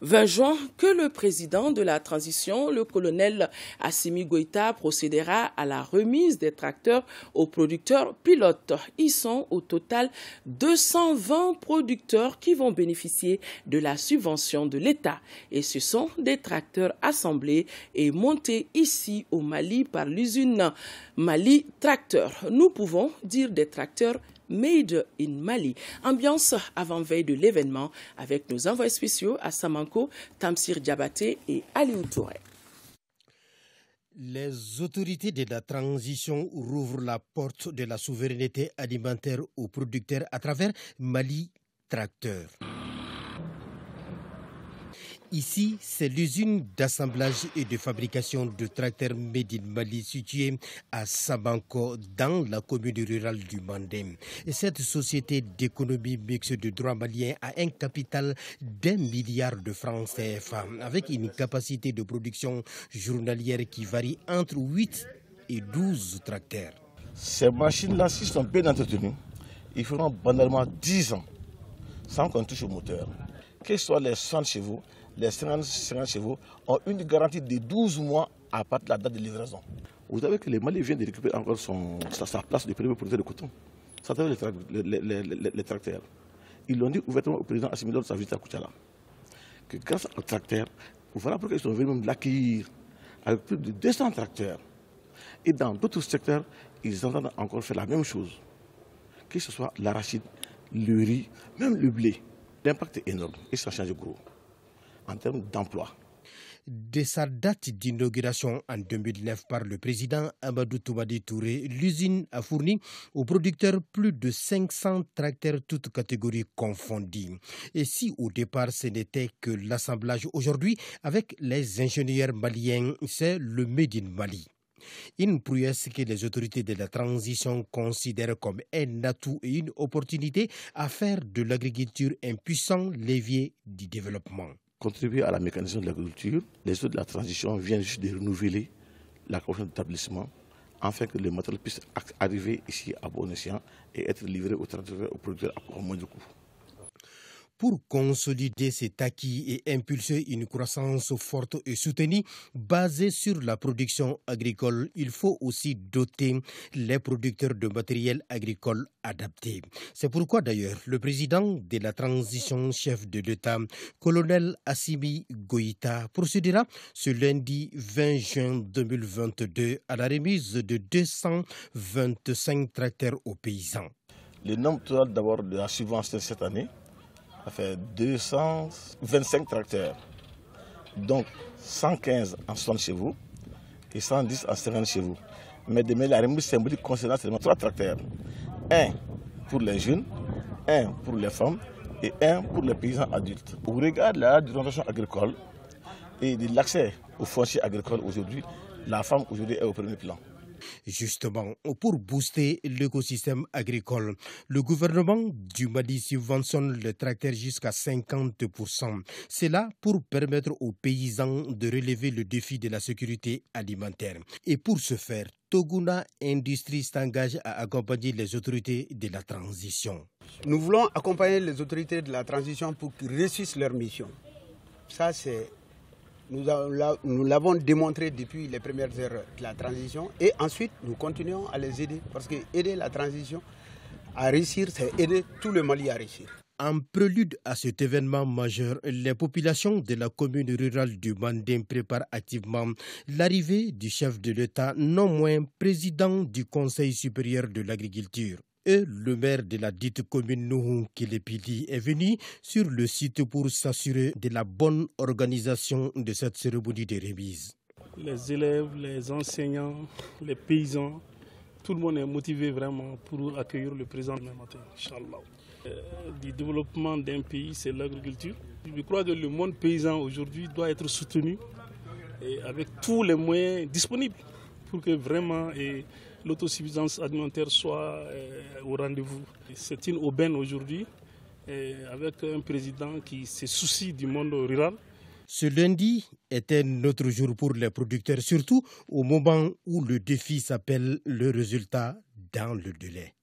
20 juin, que le président de la transition, le colonel Assimi Goïta, procédera à la remise des tracteurs aux producteurs pilotes. Ils sont au total 220 producteurs qui vont bénéficier de la subvention de l'État. Et ce sont des tracteurs assemblés et montés ici au Mali par l'usine Mali Tracteur. Nous pouvons dire des tracteurs Made in Mali. Ambiance avant-veille de l'événement avec nos envois spéciaux à Samanko, Tamsir Diabaté et Aliou Touré. Les autorités de la transition rouvrent la porte de la souveraineté alimentaire aux producteurs à travers Mali Tracteur. Ici, c'est l'usine d'assemblage et de fabrication de tracteurs médine Mali située à Sabanko, dans la commune rurale du Mandem. Cette société d'économie mixte de droit malien a un capital d'un milliard de francs CFA, avec une capacité de production journalière qui varie entre 8 et 12 tracteurs. Ces machines-là, si sont bien entretenues, ils feront banalement 10 ans sans qu'on touche au moteur. Quels soient les chez vous, les 50, chevaux ont une garantie de 12 mois à partir de la date de livraison. Vous savez que les Maliens viennent de récupérer encore sa, place de premier producteur de coton. Ça les, les, les, tracteurs. Ils l'ont dit ouvertement au président Assimi de sa visite à Kouchala. Que grâce aux tracteurs, voilà pourquoi ils sont venus l'accueillir avec plus de 200 tracteurs. Et dans d'autres secteurs, ils entendent encore faire la même chose. Que ce soit l'arachide, le riz, même le blé. L'impact est énorme et ça change gros en termes d'emploi. Dès sa date d'inauguration en 2009 par le président Amadou Toubadi Touré, l'usine a fourni aux producteurs plus de 500 tracteurs toutes catégories confondues. Et si au départ ce n'était que l'assemblage aujourd'hui avec les ingénieurs maliens, c'est le Made in Mali. Une prouesse que les autorités de la transition considèrent comme un atout et une opportunité à faire de l'agriculture un puissant levier du développement contribuer à la mécanisation de l'agriculture. Les eaux de la transition viennent juste de renouveler la construction d'établissement afin que le matériel puisse arriver ici à bon escient et être livré aux, aux producteurs à moins de coûts pour consolider cet acquis et impulser une croissance forte et soutenue basée sur la production agricole, il faut aussi doter les producteurs de matériel agricole adapté. C'est pourquoi d'ailleurs le président de la transition chef de l'État, colonel Assimi Goïta, procédera ce lundi 20 juin 2022 à la remise de 225 tracteurs aux paysans. Le nombre total d'abord de la subvention cette année ça fait 225 tracteurs. Donc 115 en 60 chez vous et 110 en 50 chez vous. Mais demain, la remise symbolique concerne seulement trois tracteurs. Un pour les jeunes, un pour les femmes et un pour les paysans adultes. Au regard de la réglementation agricole et de l'accès aux fonciers agricoles aujourd'hui, la femme aujourd'hui est au premier plan. Justement, pour booster l'écosystème agricole, le gouvernement du Mali subventionne le tracteur jusqu'à 50%. C'est là pour permettre aux paysans de relever le défi de la sécurité alimentaire. Et pour ce faire, Toguna Industries s'engage à accompagner les autorités de la transition. Nous voulons accompagner les autorités de la transition pour qu'ils réussissent leur mission. Ça, c'est nous l'avons démontré depuis les premières heures de la transition et ensuite nous continuons à les aider parce que aider la transition à réussir, c'est aider tout le Mali à réussir. En prélude à cet événement majeur, les populations de la commune rurale du Mandin préparent activement l'arrivée du chef de l'État, non moins président du Conseil supérieur de l'agriculture et le maire de la dite commune Nouhou Kilepidi est venu sur le site pour s'assurer de la bonne organisation de cette cérémonie de remise. Les élèves, les enseignants, les paysans, tout le monde est motivé vraiment pour accueillir le président demain matin, Inch'Allah. Euh, du développement d'un pays, c'est l'agriculture. Je crois que le monde paysan aujourd'hui doit être soutenu avec tous les moyens disponibles pour que vraiment... Et, l'autosuffisance alimentaire soit euh, au rendez-vous. C'est une aubaine aujourd'hui euh, avec un président qui se soucie du monde rural. Ce lundi était notre jour pour les producteurs, surtout au moment où le défi s'appelle le résultat dans le délai.